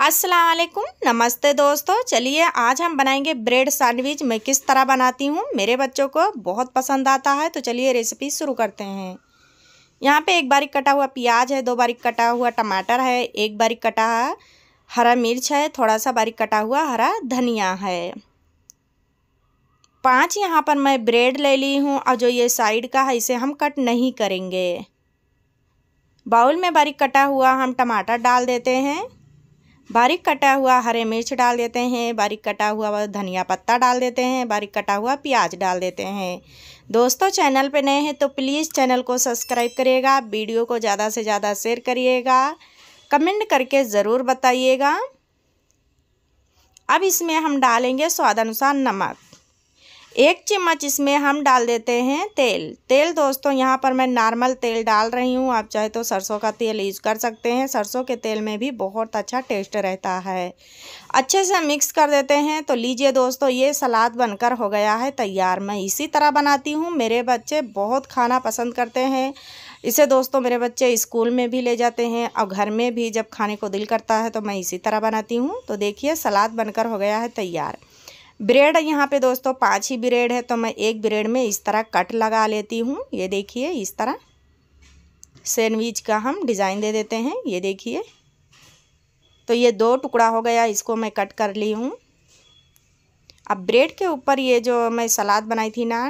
अस्सलाम वालेकुम नमस्ते दोस्तों चलिए आज हम बनाएंगे ब्रेड सैंडविच मैं किस तरह बनाती हूँ मेरे बच्चों को बहुत पसंद आता है तो चलिए रेसिपी शुरू करते हैं यहाँ पे एक बारीक कटा हुआ प्याज है दो बारीक कटा हुआ टमाटर है एक बारीक कटा हरा मिर्च है थोड़ा सा बारीक कटा हुआ हरा धनिया है पांच यहाँ पर मैं ब्रेड ले ली हूँ और जो ये साइड का है इसे हम कट नहीं करेंगे बाउल में बारीक कटा हुआ हम टमाटर डाल देते हैं बारीक कटा हुआ हरे मिर्च डाल देते हैं बारीक कटा हुआ धनिया पत्ता डाल देते हैं बारीक कटा हुआ प्याज डाल देते हैं दोस्तों चैनल पर नए हैं तो प्लीज़ चैनल को सब्सक्राइब करिएगा वीडियो को ज़्यादा से ज़्यादा शेयर करिएगा कमेंट करके ज़रूर बताइएगा अब इसमें हम डालेंगे स्वाद अनुसार नमक एक चम्मच इसमें हम डाल देते हैं तेल तेल दोस्तों यहाँ पर मैं नॉर्मल तेल डाल रही हूँ आप चाहे तो सरसों का तेल यूज़ कर सकते हैं सरसों के तेल में भी बहुत अच्छा टेस्ट रहता है अच्छे से मिक्स कर देते हैं तो लीजिए दोस्तों ये सलाद बनकर हो गया है तैयार मैं इसी तरह बनाती हूँ मेरे बच्चे बहुत खाना पसंद करते हैं इसे दोस्तों मेरे बच्चे स्कूल में भी ले जाते हैं और घर में भी जब खाने को दिल करता है तो मैं इसी तरह बनाती हूँ तो देखिए सलाद बनकर हो गया है तैयार ब्रेड यहाँ पे दोस्तों पाँच ही ब्रेड है तो मैं एक ब्रेड में इस तरह कट लगा लेती हूँ ये देखिए इस तरह सैंडविच का हम डिज़ाइन दे देते हैं ये देखिए तो ये दो टुकड़ा हो गया इसको मैं कट कर ली हूँ अब ब्रेड के ऊपर ये जो मैं सलाद बनाई थी ना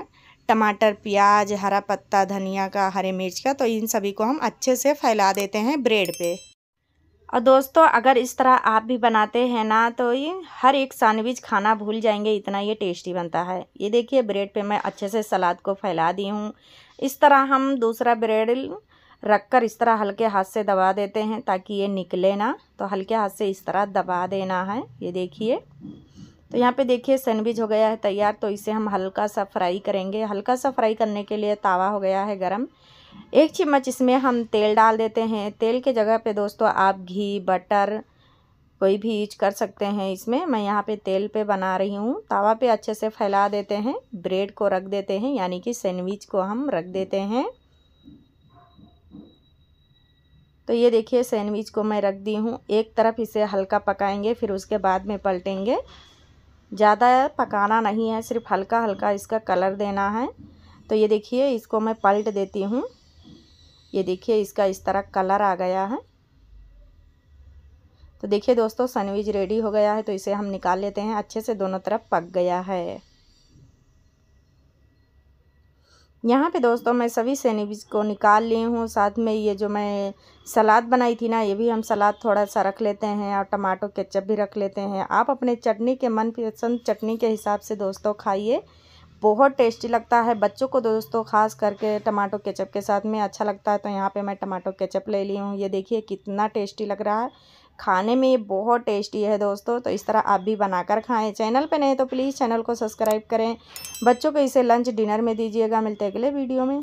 टमाटर प्याज हरा पत्ता धनिया का हरे मिर्च का तो इन सभी को हम अच्छे से फैला देते हैं ब्रेड पे और दोस्तों अगर इस तरह आप भी बनाते हैं ना तो ये हर एक सैंडविच खाना भूल जाएंगे इतना ये टेस्टी बनता है ये देखिए ब्रेड पे मैं अच्छे से सलाद को फैला दी हूँ इस तरह हम दूसरा ब्रेड रख कर इस तरह हल्के हाथ से दबा देते हैं ताकि ये निकले ना तो हल्के हाथ से इस तरह दबा देना है ये देखिए तो यहाँ पे देखिए सैंडविच हो गया है तैयार तो इसे हम हल्का सा फ्राई करेंगे हल्का सा फ्राई करने के लिए तावा हो गया है गरम एक चम्मच इसमें हम तेल डाल देते हैं तेल के जगह पे दोस्तों आप घी बटर कोई भी यूज कर सकते हैं इसमें मैं यहाँ पे तेल पे बना रही हूँ तवा पे अच्छे से फैला देते हैं ब्रेड को रख देते हैं यानी कि सैंडविच को हम रख देते हैं तो ये देखिए सैंडविच को मैं रख दी हूँ एक तरफ इसे हल्का पकाएंगे फिर उसके बाद में पलटेंगे ज़्यादा पकाना नहीं है सिर्फ हल्का हल्का इसका कलर देना है तो ये देखिए इसको मैं पलट देती हूँ ये देखिए इसका इस तरह कलर आ गया है तो देखिए दोस्तों सैंडविच रेडी हो गया है तो इसे हम निकाल लेते हैं अच्छे से दोनों तरफ पक गया है यहाँ पे दोस्तों मैं सभी सैंडविच को निकाल ली हूँ साथ में ये जो मैं सलाद बनाई थी ना ये भी हम सलाद थोड़ा सा रख लेते हैं और टमाटो केचप भी रख लेते हैं आप अपने चटनी के मनपसंद चटनी के हिसाब से दोस्तों खाइए बहुत टेस्टी लगता है बच्चों को दोस्तों खास करके टमाटो केचप के साथ में अच्छा लगता है तो यहाँ पे मैं टमाटो केचप ले ली हूँ ये देखिए कितना टेस्टी लग रहा है खाने में ये बहुत टेस्टी है दोस्तों तो इस तरह आप भी बनाकर खाएं चैनल पे नहीं तो प्लीज़ चैनल को सब्सक्राइब करें बच्चों को इसे लंच डिनर में दीजिएगा मिलते अगले वीडियो में